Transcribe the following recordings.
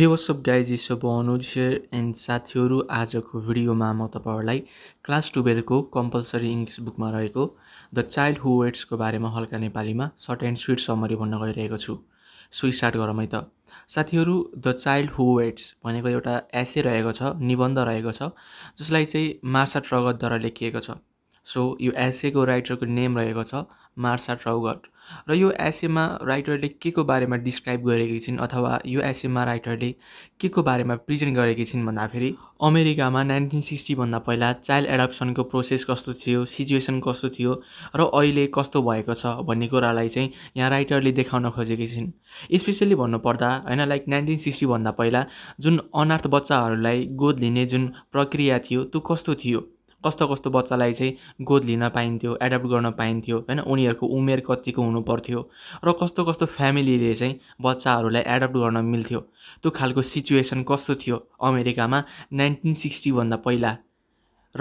हे WhatsApp guys यसो अब अनुज सेयर एन्ड साथीहरू आजको भिडियोमा म तपाईँहरूलाई क्लास टुवेल्भको कम्पलसरी इङ्ग्लिस बुकमा रहेको द चाइल्ड हु वेट्सको बारेमा हल्का नेपालीमा सर्ट एन्ड स्विट समरी भन्न गइरहेको छु सो स्टार्ट गरौँ है त साथीहरू द चाइल्ड हु वेट्स भनेको एउटा एसे रहेको छ निबन्ध रहेको छ जसलाई चाहिँ मार्सा ट्रगतद्वारा लेखिएको छ सो यो एसेको राइटरको नेम रहेको छ मार्सा ट्राउगट र यो एसेमा राइटरले के को बारेमा डिस्क्राइब गरेकी छिन् अथवा यो एसेमा राइटरले के को बारेमा प्रेजेन्ट गरेकी छिन् भन्दाखेरि अमेरिकामा नाइन्टिन सिक्सटीभन्दा पहिला चाइल्ड एडप्सनको प्रोसेस कस्तो थियो सिचुएसन कस्तो थियो र अहिले कस्तो भएको छ भन्ने कुरालाई चाहिँ यहाँ राइटरले देखाउन खोजेकी छिन् स्पेसली भन्नुपर्दा होइन लाइक नाइन्टिन सिक्सटीभन्दा पहिला जुन अनाथ बच्चाहरूलाई गोद लिने जुन प्रक्रिया थियो त्यो कस्तो थियो कस्तो कस्तो बच्चालाई चाहिँ गोद लिन पाइन्थ्यो एडप्ट गर्न पाइन्थ्यो होइन उनीहरूको उमेर कतिको हुनुपर्थ्यो र कस्तो कस्तो फ्यामिलीले चाहिँ बच्चाहरूलाई एडप्ट गर्न मिल्थ्यो त्यो खालको सिचुएसन कस्तो थियो अमेरिकामा नाइन्टिन सिक्सटीभन्दा पहिला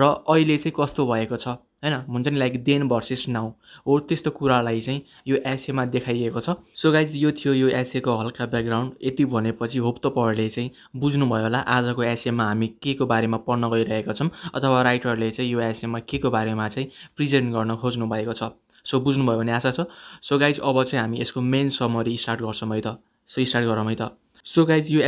र अहिले चाहिँ कस्तो भएको छ होइन हुन्छ नि लाइक देन भर्सेस नाउ हो त्यस्तो कुरालाई चाहिँ यो एसेमा देखाइएको छ सो गाइज यो थियो यो एसेको हल्का ब्याकग्राउन्ड यति भनेपछि होप तपाईँहरूले चाहिँ बुझ्नुभयो होला आजको एसेमा हामी के को बारेमा पढ्न गइरहेका छौँ अथवा राइटरले चाहिँ यो एसेमा के को बारेमा चाहिँ प्रेजेन्ट गर्न खोज्नु भएको छ सो बुझ्नुभयो भने आशा छ सो गाइज अब चाहिँ हामी यसको मेन समरी स्टार्ट गर्छौँ है त सो स्टार्ट गरौँ है त सो गाइज यो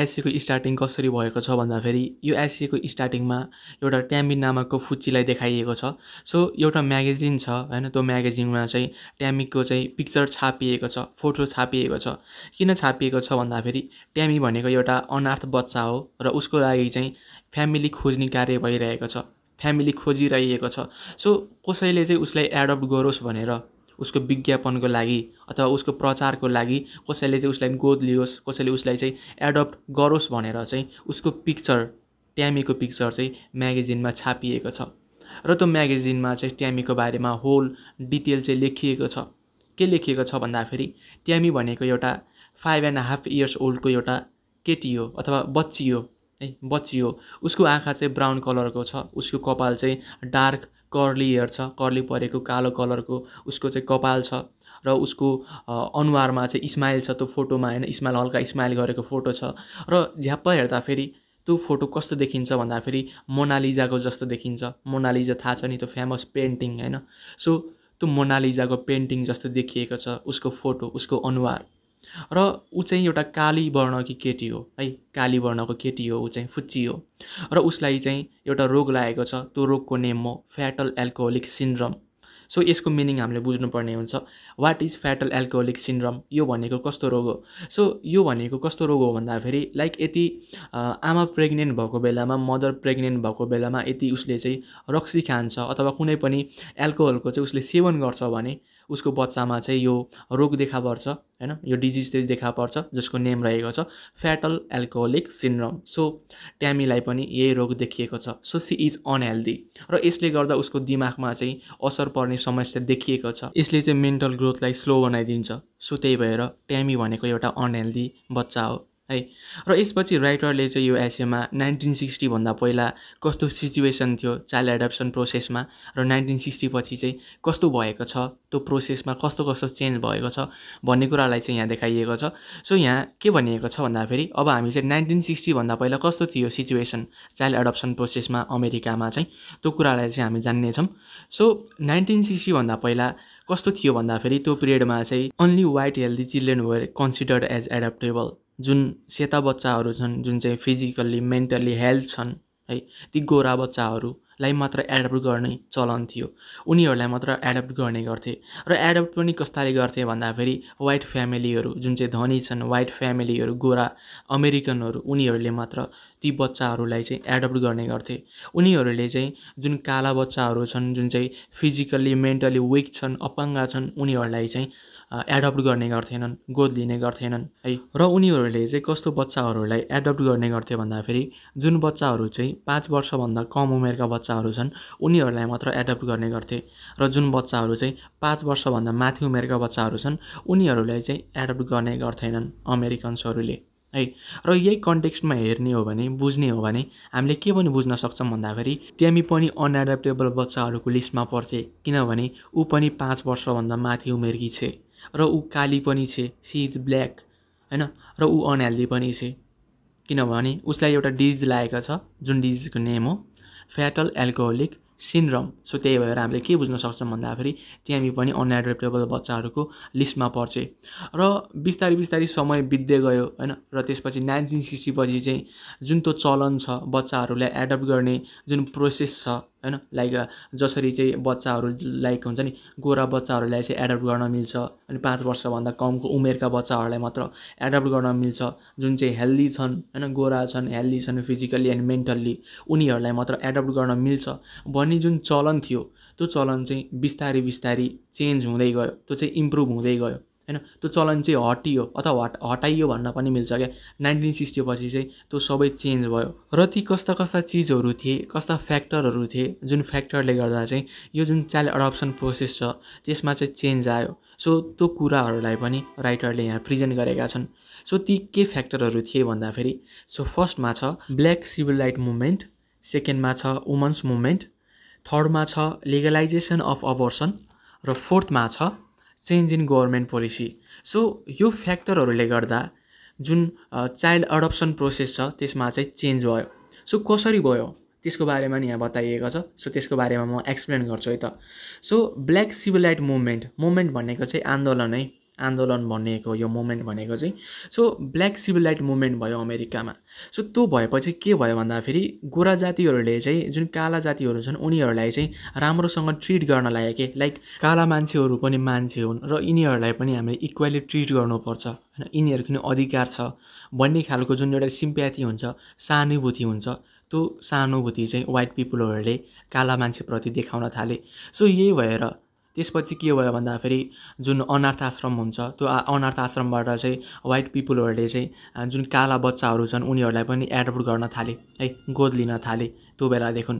स्टार्टिङ कसरी भएको छ भन्दाखेरि यो स्टार्टिङमा एउटा ट्यामी नामकको फुच्चीलाई देखाइएको छ सो एउटा म्यागजिन छ होइन त्यो म्यागजिनमा चाहिँ ट्यामीको चाहिँ पिक्चर छापिएको छ फोटो छापिएको छ किन छापिएको छ भन्दाखेरि ट्यामी भनेको एउटा अनार्थ बच्चा हो र उसको लागि चाहिँ फ्यामिली खोज्ने कार्य भइरहेको छ फ्यामिली खोजिरहेको छ सो कसैले चाहिँ उसलाई एडप्ट गरोस् भनेर उसको विज्ञापनको लागि अथवा उसको प्रचारको लागि कसैले चाहिँ उसलाई गोद लियोस् कसैले उसलाई चाहिँ एडप्ट गरोस् भनेर चाहिँ उसको पिक्चर ट्यामीको पिक्चर चाहिँ म्यागजिनमा छापिएको छ र त्यो म्यागजिनमा चाहिँ ट्यामीको बारेमा होल डिटेल चाहिँ लेखिएको छ के लेखिएको छ भन्दाखेरि ट्यामी भनेको एउटा फाइभ एन्ड हाफ इयर्स ओल्डको एउटा केटी हो अथवा बच्ची हो है बच्ची हो उसको आँखा चाहिँ ब्राउन कलरको छ उसको कपाल चाहिँ डार्क कर्ली हेयर छ कर्ली परेको कालो कलरको उसको चाहिँ कपाल छ र उसको अनुहारमा चाहिँ स्माइल छ त्यो फोटोमा होइन स्माइल हल्का स्माइल गरेको फोटो छ र झ्याप्प फेरि त्यो फोटो कस्तो देखिन्छ भन्दाखेरि मोनालिजाको जस्तो देखिन्छ मोनालिजा थाहा छ नि त्यो फेमस पेन्टिङ होइन सो त्यो मोनालिजाको पेन्टिङ जस्तो देखिएको छ उसको फोटो उसको अनुहार र ऊ चाहिँ एउटा काली वर्णकी केटी हो है काली वर्णको केटी हो ऊ चाहिँ फुच्ची हो र उसलाई चाहिँ एउटा रोग लागेको छ त्यो रोगको नेम हो फ्याटल एल्कोहोलिक सिन्ड्रम सो यसको मिनिङ हामीले बुझ्नुपर्ने हुन्छ what is fetal alcoholic syndrome यो भनेको कस्तो रोग हो सो यो भनेको कस्तो रोग हो भन्दाखेरि लाइक यति आमा प्रेग्नेन्ट भएको बेलामा मदर प्रेग्नेन्ट भएको बेलामा यति उसले चाहिँ रक्सी खान्छ अथवा कुनै पनि एल्कोहलको चाहिँ उसले सेवन गर्छ भने उसको बच्चामा चाहिँ यो रोग देखा पर्छ होइन यो डिजिज चाहिँ देखा पर्छ जसको नेम रहेको छ फ्याटल एल्कोहोलिक सिन्ड्रम सो ट्यामीलाई पनि यही रोग देखिएको छ सो सी इज अनहेल्दी र यसले गर्दा उसको दिमागमा चाहिँ असर पर्ने समस्या देखिएको छ यसले चाहिँ मेन्टल ग्रोथलाई स्लो बनाइदिन्छ सो त्यही भएर ट्यामी भनेको एउटा अनहेल्दी बच्चा हो है र यसपछि राइटरले चाहिँ यो एसेमा नाइन्टिन सिक्सटीभन्दा पहिला कस्तो सिचुएसन थियो चाइल्ड एडप्सन प्रोसेसमा र नाइन्टिन सिक्सटी पछि चाहिँ कस्तो भएको छ त्यो प्रोसेसमा कस्तो कस्तो चेन्ज भएको छ भन्ने कुरालाई चाहिँ यहाँ देखाइएको छ सो यहाँ के भनिएको छ भन्दाखेरि अब हामी चाहिँ नाइन्टिन सिक्सटीभन्दा पहिला कस्तो थियो सिचुएसन चाइल्ड एडप्सन प्रोसेसमा अमेरिकामा चाहिँ त्यो कुरालाई चाहिँ हामी जान्नेछौँ सो नाइन्टिन सिक्सटीभन्दा पहिला कस्तो थियो भन्दाखेरि त्यो पिरियडमा चाहिँ only white healthy children were considered as adoptable जुन सेता बच्चाहरू छन् जुन चाहिँ फिजिकल्ली मेन्टल्ली हेल्थ छन् है ती गोरा बच्चाहरूलाई मात्र एडप्ट गर्ने चलन थियो उनीहरूलाई मात्र एडप्ट गर्ने गर्थे र एडप्ट पनि कस्ताले गर्थे भन्दाखेरि वाइट फ्यामिलीहरू जुन चाहिँ धनी छन् वाइट फ्यामिलीहरू गोरा अमेरिकनहरू उनीहरूले मात्र ती बच्चाहरूलाई चाहिँ एडप्ट गर्ने गर्थे उनीहरूले चाहिँ जुन काला बच्चाहरू छन् जुन चाहिँ फिजिकल्ली मेन्टली विक छन् अपाङ्ग छन् उनीहरूलाई चाहिँ एडप्ट गर्ने गर्थेनन् गोद लिने गर्थेनन् है र उनीहरूले चाहिँ कस्तो बच्चाहरूलाई एडप्ट गर्ने गर्थ्यो भन्दाखेरि जुन बच्चाहरू चाहिँ पाँच वर्षभन्दा कम उमेरका बच्चाहरू छन् उनीहरूलाई मात्र एडप्ट गर्ने गर्थे र जुन बच्चाहरू चाहिँ पाँच वर्षभन्दा माथि उमेरका बच्चाहरू छन् उनीहरूलाई चाहिँ एडप्ट गर्ने गर्थेनन् अमेरिकन्सहरूले है र यही कन्टेक्स्टमा हेर्ने हो भने बुझ्ने हो भने हामीले के पनि बुझ्न सक्छौँ भन्दाखेरि ट्यामी पनि अनएडप्टेबल बच्चाहरूको लिस्टमा पर्छ किनभने ऊ पनि पाँच वर्षभन्दा माथि उमेरकी छे र ऊ काली पनि छ सी इज ब्ल्याक होइन र ऊ अनहेल्दी पनि छ किनभने उसलाई एउटा डिजिज लागेको छ जुन डिजिजको नेम हो फ्याटल एल्कोहोलिक सिन्ड्रम सो त्यही भएर हामीले के बुझ्न सक्छौँ भन्दाखेरि ट्यामी पनि अनएडेप्टेबल बच्चाहरूको लिस्टमा पर्छ र बिस्तारै बिस्तारै समय बित्दै गयो होइन र त्यसपछि नाइन्टिन सिक्सटीपछि चाहिँ जुन त्यो चलन छ बच्चाहरूलाई एडप्ट गर्ने जुन प्रोसेस छ होइन लाइक जसरी चाहिँ बच्चाहरू लाइक हुन्छ नि गोरा बच्चाहरूलाई चाहिँ एडप्ट गर्न मिल्छ अनि पाँच वर्षभन्दा कमको उमेरका बच्चाहरूलाई मात्र एडप्ट गर्न मिल्छ जुन चाहिँ हेल्दी छन् होइन गोरा छन् हेल्दी छन् फिजिकल्ली एन्ड मेन्टल्ली उनीहरूलाई मात्र एडप्ट गर्न मिल्छ भन्ने जुन चलन थियो त्यो चलन चाहिँ बिस्तारै बिस्तारी चेन्ज हुँदै गयो त्यो चाहिँ इम्प्रुभ हुँदै गयो होइन त्यो चलन चाहिँ हटियो अथवा हट हटाइयो भन्न पनि मिल्छ क्या नाइन्टिन सिक्सटी पछि चाहिँ त्यो सबै चेन्ज भयो र ती कस्ता कस्ता चिजहरू थिए कस्ता फ्याक्टरहरू थिए जुन फ्याक्टरले गर्दा चाहिँ यो जुन चाइल्ड एडप्सन प्रोसेस छ त्यसमा चाहिँ चेन्ज आयो सो त्यो कुराहरूलाई पनि राइटरले यहाँ प्रिजेन्ट गरेका छन् सो ती के फ्याक्टरहरू थिए भन्दाखेरि सो फर्स्टमा छ ब्ल्याक सिभिल राइट मुभमेन्ट सेकेन्डमा छ वुमन्स मुभमेन्ट थर्डमा छ लिगलाइजेसन अफ अबोर्सन र फोर्थमा छ change in government policy so यो फ्याक्टरहरूले गर्दा जुन चाइल्ड अडप्सन प्रोसेस छ त्यसमा चाहिँ चेन्ज भयो सो कसरी भयो त्यसको बारेमा नि यहाँ बताइएको छ सो त्यसको बारेमा म एक्सप्लेन गर्छु है त so black civil right movement movement भनेको चाहिँ आन्दोलन है आन्दोलन भनेको यो मुभमेन्ट भनेको चाहिँ so black civil right movement भयो अमेरिकामा सो त्यो भएपछि के भयो भन्दाखेरि गोरा जातिहरूले चाहिँ जुन काला जातिहरू छन् उनीहरूलाई चाहिँ राम्रोसँग ट्रिट गर्न लाग्यो कि लाइक काला मान्छेहरू पनि मान्छे हुन् र यिनीहरूलाई पनि हामीले इक्वेली ट्रिट गर्नुपर्छ होइन यिनीहरू किन अधिकार छ भन्ने खालको जुन एउटा सिम्प्याथी हुन्छ सहानुभूति हुन्छ त्यो सहानुभूति चाहिँ वाइट पिपुलहरूले काला मान्छेप्रति देखाउन थाले सो यही भएर त्यसपछि के भयो भन्दाखेरि जुन अनाथ आश्रम हुन्छ त्यो अनाथ आश्रमबाट चाहिँ वाइट पिपुलहरूले चाहिँ जुन काला बच्चाहरू छन् उनीहरूलाई पनि एडप्ट गर्न थाले है गोद लिन थाले त्यो बेलादेखि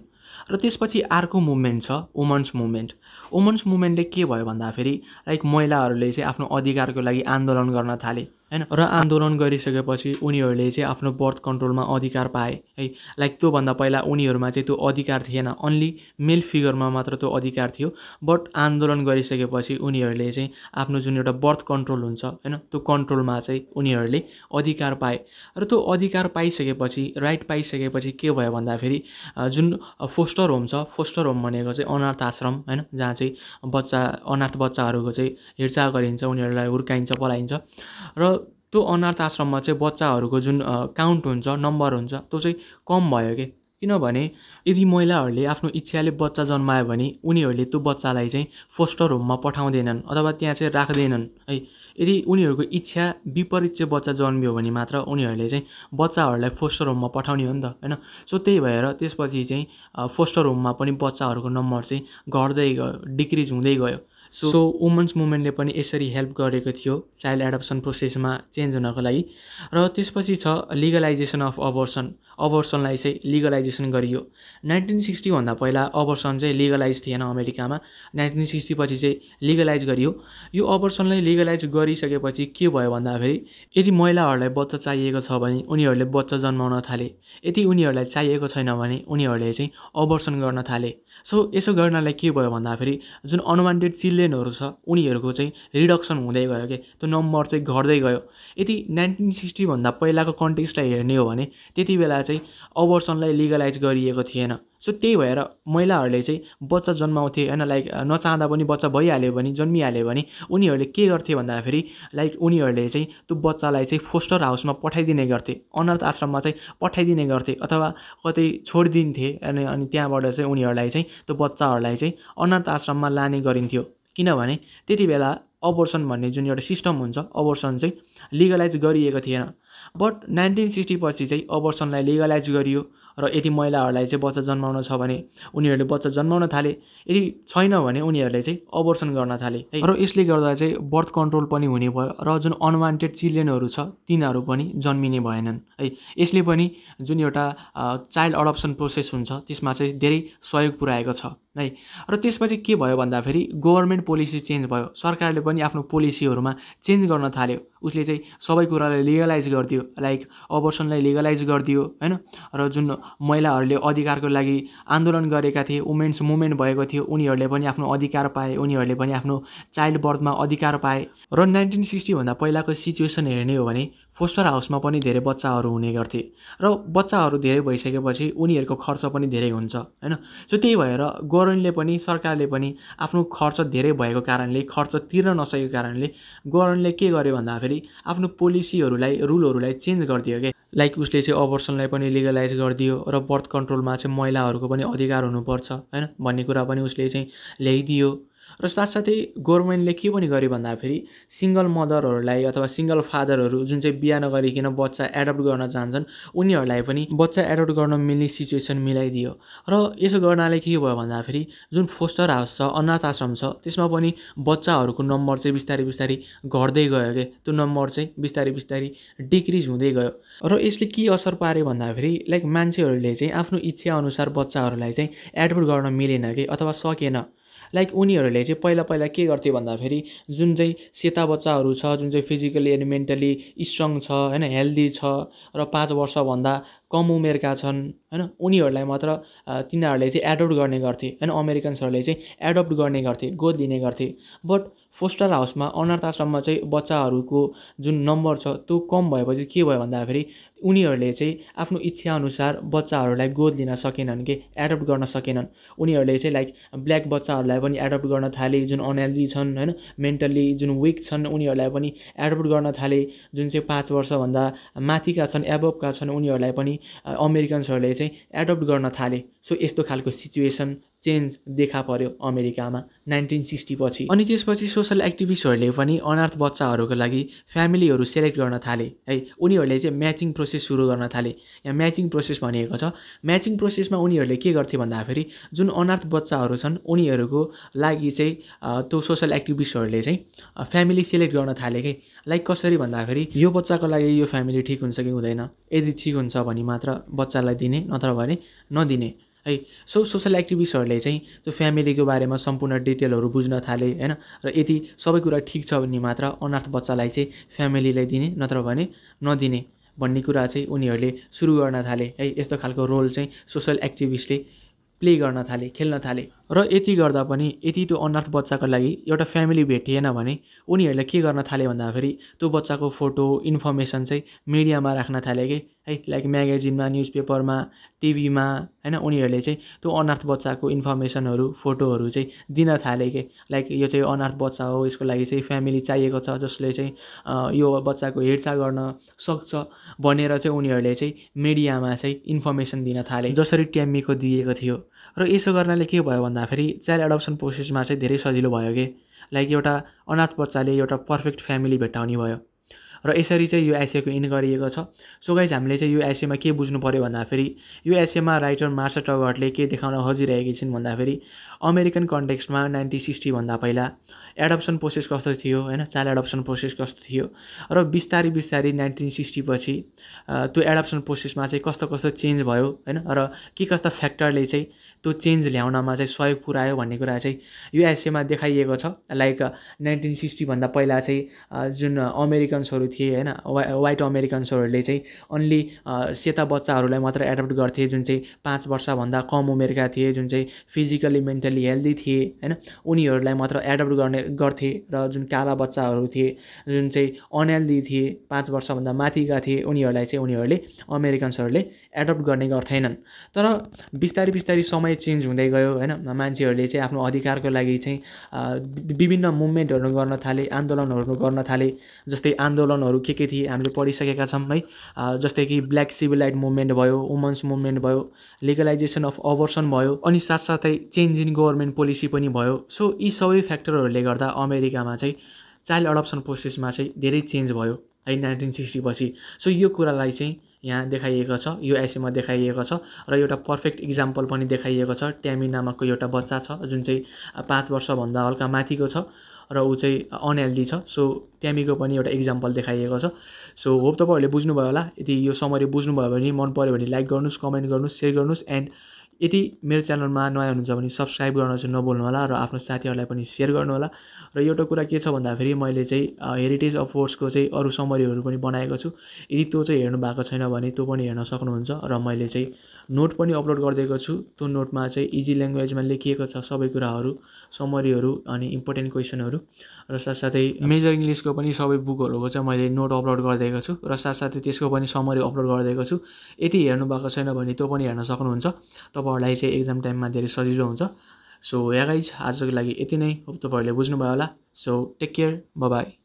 र त्यसपछि अर्को मुभमेन्ट छ वुमन्स मुभमेन्ट वुमन्स मुभमेन्टले के भयो भन्दाखेरि लाइक महिलाहरूले चाहिँ आफ्नो अधिकारको लागि आन्दोलन गर्न थाले होइन र आन्दोलन गरिसकेपछि उनीहरूले चाहिँ आफ्नो बर्थ कन्ट्रोलमा अधिकार पाए है लाइक त्योभन्दा पहिला उनीहरूमा चाहिँ त्यो अधिकार थिएन अन्ली मेल फिगरमा मात्र त्यो अधिकार थियो बट आन्दोलन गरिसकेपछि उनीहरूले चाहिँ आफ्नो जुन एउटा बर्थ कन्ट्रोल हुन्छ होइन त्यो कन्ट्रोलमा चाहिँ उनीहरूले अधिकार पाए र त्यो अधिकार पाइसकेपछि राइट पाइसकेपछि के भयो भन्दाखेरि जुन फोस्टर होम छ फोस्टर होम भनेको चाहिँ अनाथ आश्रम होइन जहाँ चाहिँ बच्चा अनाथ बच्चाहरूको चाहिँ हेरचाह गरिन्छ उनीहरूलाई हुर्काइन्छ पलाइन्छ र त्यो अनाथ आश्रममा चाहिँ बच्चाहरूको जुन काउन्ट हुन्छ नम्बर हुन्छ त्यो चाहिँ कम भयो कि किनभने यदि महिलाहरूले आफ्नो इच्छाले बच्चा जन्मायो भने उनीहरूले त्यो बच्चालाई चाहिँ फोस्टर होममा पठाउँदैनन् अथवा त्यहाँ चाहिँ राख्दैनन् है यदि उनीहरूको इच्छा विपरीत चाहिँ बच्चा जन्मियो भने मात्र उनीहरूले चाहिँ बच्चाहरूलाई फोस्टर होममा पठाउने हो नि त होइन सो त्यही भएर त्यसपछि चाहिँ फोस्टर होममा पनि बच्चाहरूको नम्बर चाहिँ घट्दै गयो डिक्रिज हुँदै गयो सो वुमन्स मुभमेन्टले पनि यसरी हेल्प गरेको थियो चाइल्ड एडप्सन प्रोसेसमा चेन्ज हुनको लागि र त्यसपछि छ लिगलाइजेसन अफ अबर्सन अबर्सनलाई चाहिँ लिगलाइजेसन गरियो नाइन्टिन सिक्सटीभन्दा पहिला अबर्सन चाहिँ लिगलाइज थिएन अमेरिकामा नाइन्टिन सिक्सटी पछि चाहिँ लिगलाइज गरियो यो अबर्सनलाई लिगलाइज गरिसकेपछि के भयो भन्दाखेरि यदि महिलाहरूलाई बच्चा चाहिएको छ भने उनीहरूले बच्चा जन्माउन थाले यदि उनीहरूलाई चाहिएको छैन भने उनीहरूले चाहिँ अबर्सन गर्न थाले सो यसो गर्नलाई के भयो भन्दाखेरि जुन अनवान्टेड चिज चिल्ड्रेनहरू छ उनीहरूको चाहिँ रिडक्सन हुँदै गयो कि त्यो नम्बर चाहिँ घट्दै गयो यदि नाइन्टिन सिक्सटीभन्दा पहिलाको कन्टेक्स्टलाई हेर्ने हो भने त्यति बेला चाहिँ अबर्सनलाई लिगलाइज गरिएको थिएन सो त्यही भएर महिलाहरूले चाहिँ बच्चा जन्माउँथे होइन लाइक नचाहँदा पनि बच्चा भइहाल्यो भने जन्मिहाल्यो भने उनीहरूले के गर्थे भन्दाखेरि लाइक उनीहरूले चाहिँ त्यो बच्चालाई चाहिँ फोस्टर हाउसमा पठाइदिने गर्थे अनाथ आश्रममा चाहिँ पठाइदिने गर्थे अथवा कतै छोडिदिन्थे अनि अनि त्यहाँबाट चाहिँ उनीहरूलाई चाहिँ त्यो बच्चाहरूलाई चाहिँ अनाथ आश्रममा लाने गरिन्थ्यो किनभने त्यति बेला अबोर्सन भन्ने जुन एउटा सिस्टम हुन्छ अबोर्सन चाहिँ लिगलाइज गरिएको थिएन बट नाइन्टिन सिक्सटी पछि चाहिँ अबोर्सनलाई लिगलाइज गरियो र यदि महिलाहरूलाई चाहिँ बच्चा जन्माउन छ भने उनीहरूले बच्चा जन्माउन थाले यदि छैन भने उनीहरूले चाहिँ अबोर्सन गर्न थाले है र यसले गर्दा चाहिँ बर्थ कन्ट्रोल पनि हुने भयो र जुन अनवान्टेड चिल्ड्रेनहरू छ तिनीहरू पनि जन्मिने भएनन् है यसले पनि जुन एउटा चाइल्ड अडप्सन प्रोसेस हुन्छ त्यसमा चाहिँ धेरै सहयोग पुऱ्याएको छ है र त्यसपछि के भयो भन्दाखेरि गभर्मेन्ट पोलिसी चेन्ज भयो सरकारले पनि आफ्नो पोलिसीहरूमा चेन्ज गर्न थाल्यो उसले चाहिँ सबै कुरालाई लिगलाइज गरिदियो लाइक अबर्सनलाई लिगलाइज गरिदियो होइन र जुन महिलाहरूले अधिकारको लागि आन्दोलन गरेका थिए वुमेन्स मुभमेन्ट भएको थियो उनीहरूले पनि आफ्नो अधिकार पाए उनीहरूले पनि आफ्नो चाइल्ड बर्थमा अधिकार पाए र नाइन्टिन सिक्सटीभन्दा पहिलाको सिचुएसन हेर्ने हो भने फोस्टर हाउसमा पनि धेरै बच्चाहरू हुने गर्थे र बच्चाहरू धेरै भइसकेपछि उनीहरूको खर्च पनि धेरै हुन्छ होइन सो त्यही भएर गभर्मेन्टले पनि सरकारले पनि आफ्नो खर्च धेरै भएको कारणले खर्च तिर्न नसकेको कारणले गभर्मेन्टले के गर्यो भन्दाखेरि गरी आफ्नो पोलिसीहरूलाई रुलहरूलाई चेन्ज गरिदियो क्या लाइक उसले चाहिँ अबर्सनलाई पनि लिगलाइज गरिदियो र बर्थ कन्ट्रोलमा चाहिँ महिलाहरूको पनि अधिकार हुनुपर्छ होइन भन्ने कुरा पनि उसले चाहिँ ल्याइदियो र साथसाथै गभर्मेन्टले के पनि गर्यो भन्दाखेरि सिङ्गल मदरहरूलाई अथवा सिङ्गल फादरहरू जुन चाहिँ बिहा नगरिकन बच्चा एडप्ट गर्न चाहन्छन् उनीहरूलाई पनि बच्चा एडप्ट गर्न मिल्ने सिचुएसन मिलाइदियो र यसो गर्नाले के भयो भन्दाखेरि जुन फोस्टर हाउस छ अनाथ आश्रम छ त्यसमा पनि बच्चाहरूको नम्बर चाहिँ बिस्तारै बिस्तारै घट्दै गयो के त्यो नम्बर चाहिँ बिस्तारै बिस्तारै डिक्रिज हुँदै गयो र यसले के असर पार्यो भन्दाखेरि लाइक मान्छेहरूले चाहिँ आफ्नो इच्छा अनुसार बच्चाहरूलाई चाहिँ एडप्ट गर्न मिलेन कि अथवा सकेन लाइक उनीहरूले चाहिँ पहिला पहिला के गर्थ्यो भन्दाखेरि जुन चाहिँ सेता बच्चाहरू छ जुन चाहिँ फिजिकली एन्ड मेन्टली स्ट्रङ छ होइन हेल्दी छ र पाँच वर्षभन्दा कम उमेरका छन् होइन उनीहरूलाई मात्र तिनीहरूले चाहिँ एडप्ट गर्ने गर्थे होइन अमेरिकन्सहरूले चाहिँ एडप्ट गर्ने गर्थे गोद लिने गर्थे बट फोस्टर हाउसमा अनाथ चाहिँ बच्चाहरूको जुन नम्बर छ त्यो कम भएपछि के भयो भन्दाखेरि उनीहरूले चाहिँ आफ्नो इच्छाअनुसार बच्चाहरूलाई गोद लिन सकेनन् कि एडप्ट गर्न सकेनन् उनीहरूले चाहिँ लाइक ब्ल्याक बच्चाहरूलाई पनि एडप्ट गर्न थाले जुन अनहेल्दी छन् होइन मेन्टल्ली जुन विक छन् उनीहरूलाई पनि एडप्ट गर्न थाले जुन चाहिँ पाँच वर्षभन्दा माथिका छन् एबभका छन् उनीहरूलाई पनि अमेरिकन्सहरूले चाहिँ एडप्ट गर्न थाले सो यस्तो खालको सिचुएसन चेन्ज देखा पर्यो अमेरिकामा नाइन्टिन सिक्सटी पछि अनि त्यसपछि सोसल एक्टिभिस्टहरूले पनि अनार्थ बच्चाहरूको लागि फ्यामिलीहरू सेलेक्ट गर्न थाले है उनीहरूले चाहिँ म्याचिङ प्रोसेस सुरु गर्न थाले यहाँ म्याचिङ प्रोसेस भनिएको छ म्याचिङ प्रोसेसमा उनीहरूले के गर्थे भन्दाखेरि जुन अनार्थ बच्चाहरू छन् उनीहरूको लागि चाहिँ त्यो सोसल एक्टिभिस्टहरूले चाहिँ फ्यामिली सेलेक्ट गर्न थाले कि लाइक कसरी भन्दाखेरि यो बच्चाको लागि यो फ्यामिली ठिक हुन्छ कि हुँदैन यदि ठिक हुन्छ भने मात्र बच्चालाई दिने नत्र भने नदिने है सो सोसल एक्टिभिस्टहरूले चाहिँ त्यो फ्यामिलीको बारेमा सम्पूर्ण डिटेलहरू बुझ्न थाले होइन र यति सबै कुरा ठिक छ भने मात्र अनाथ बच्चालाई चाहिँ फ्यामिलीलाई दिने नत्र भने नदिने भन्ने कुरा चाहिँ उनीहरूले सुरु गर्न थाले है यस्तो खालको रोल चाहिँ सोसल एक्टिभिस्टले प्ले गर्न थाले खेल्न थाले र यति गर्दा पनि यति त्यो अनाथ बच्चाको लागि एउटा फ्यामिली भेटिएन भने उनीहरूले के गर्न थाले भन्दाखेरि त्यो बच्चाको फोटो इन्फर्मेसन चाहिँ मिडियामा राख्न थाले कि है लाइक म्यागजिनमा न्युज पेपरमा टिभीमा होइन उनीहरूले चाहिँ त्यो अनाथ बच्चाको इन्फर्मेसनहरू फोटोहरू चाहिँ दिन थाले कि लाइक यो चाहिँ अनाथ बच्चा हो यसको लागि चाहिँ फ्यामिली चाहिएको छ जसले चाहिँ यो बच्चाको हेरचाह गर्न सक्छ भनेर चाहिँ उनीहरूले चाहिँ मिडियामा चाहिँ इन्फर्मेसन दिन थाले जसरी ट्याम्मीको दिएको थियो र यसो गर्नाले के भयो भन्दाखेरि चाइल्ड एडप्सन प्रोसेसमा चाहिँ धेरै सजिलो भयो कि लाइक एउटा अनाथ बच्चाले एउटा पर्फेक्ट फ्यामिली भेट्टाउने भयो र यसरी चाहिँ यो एसेको इन गरिएको छ सो गाइज हामीले चाहिँ यो के बुझ्नु पऱ्यो भन्दाखेरि यो राइटर मार्सा टगटले के देखाउन खोजिरहेकी छिन् भन्दाखेरि अमेरिकन कन्टेक्स्टमा नाइन्टिन सिक्सटीभन्दा पहिला एडप्सन प्रोसेस कस्तो थियो होइन चाइल्ड एडप्सन प्रोसेस कस्तो थियो र बिस्तारी बिस्तारी नाइन्टिन सिक्सटी पछि त्यो एडप्सन प्रोसेसमा चाहिँ कस्तो कस्तो चेन्ज भयो होइन र के कस्ता फ्याक्टरले चाहिँ त्यो चेन्ज ल्याउनमा चाहिँ सहयोग पुऱ्यायो भन्ने कुरा चाहिँ युएसएमा देखाइएको छ लाइक नाइन्टिन सिक्सटीभन्दा पहिला चाहिँ जुन अमेरिकन्सहरू थिए होइन वा वाइट अमेरिकन्सहरूले चाहिँ अन्ली सेता बच्चाहरूलाई मात्र एडप्ट गर्थे जुन चाहिँ पाँच वर्षभन्दा कम उमेरका थिए जुन चाहिँ फिजिकल्ली मेन्टली हेल्दी थिए होइन उनीहरूलाई मात्र एडप्ट गर्ने गर्थे र जुन काला बच्चाहरू थिए जुन चाहिँ अनहेल्दी थिए पाँच वर्षभन्दा माथिका थिए उनीहरूलाई चाहिँ उनीहरूले अमेरिकन्सहरूले एडप्ट गर्ने गर्थेनन् तर बिस्तारै बिस्तारै समय चेन्ज हुँदै गयो होइन मान्छेहरूले चाहिँ आफ्नो अधिकारको लागि चाहिँ विभिन्न मुभमेन्टहरू गर्न थाले आन्दोलनहरू गर्न थाले जस्तै आन्दोलन आन्दोलनहरू के के थिए हामीले पढिसकेका छौँ है जस्तै कि ब्ल्याक सिभिलाइट मुभमेन्ट भयो वुमन्स मुभमेन्ट भयो लिगलाइजेसन अफ अबर्सन भयो अनि साथसाथै चेन्ज इन गभर्मेन्ट पोलिसी पनि भयो सो यी सबै फ्याक्टरहरूले गर्दा अमेरिकामा चाहिँ चाइल्ड अडप्सन प्रोसेसमा चाहिँ धेरै चेन्ज भयो है नाइन्टिन सिक्सटी पछि सो यो कुरालाई चाहिँ यहाँ देखाइएको छ यो एसएमा देखाइएको छ र एउटा पर्फेक्ट इक्जाम्पल पनि देखाइएको छ ट्यामी नामकको एउटा बच्चा छ जुन चाहिँ पाँच वर्षभन्दा हल्का माथिको छ र ऊ चाहिँ अनहेल्दी छ सो ट्यामीको पनि एउटा इक्जाम्पल देखाइएको छ सो होप तपाईँहरूले बुझ्नुभयो होला यदि यो समरी बुझ्नुभयो भने मन पऱ्यो भने लाइक गर्नुहोस् कमेन्ट गर्नुहोस् सेयर गर्नुहोस् एन्ड यदि मेरो च्यानलमा नयाँ हुनुहुन्छ भने सब्सक्राइब गर्न चाहिँ नबोल्नु होला र आफ्नो साथीहरूलाई पनि सेयर गर्नुहोला र एउटा कुरा के छ भन्दाखेरि मैले चाहिँ हेरिटेज अफ वर्ड्सको चाहिँ अरू समरीहरू पनि बनाएको छु यदि त्यो चाहिँ हेर्नु भएको छैन भने त्यो पनि हेर्न सक्नुहुन्छ र मैले चाहिँ नोट पनि अपलोड गरिदिएको छु त्यो नोटमा चाहिँ इजी ल्याङ्ग्वेजमा लेखिएको छ सबै कुराहरू समरीहरू अनि इम्पोर्टेन्ट क्वेसनहरू र साथसाथै मेजर इङ्ग्लिसको पनि सबै बुकहरूको चाहिँ मैले नोट अपलोड गरिदिएको छु र साथसाथै त्यसको पनि समरी अपलोड गरिदिएको छु यति हेर्नु भएको छैन भने त्यो पनि हेर्न सक्नुहुन्छ तपाईँ तपाईँहरूलाई चाहिँ एक्जाम टाइममा धेरै सजिलो हुन्छ सो या गाइज आजको लागि यति नै होप तपाईँहरूले बुझ्नुभयो होला सो टेक केयर बाई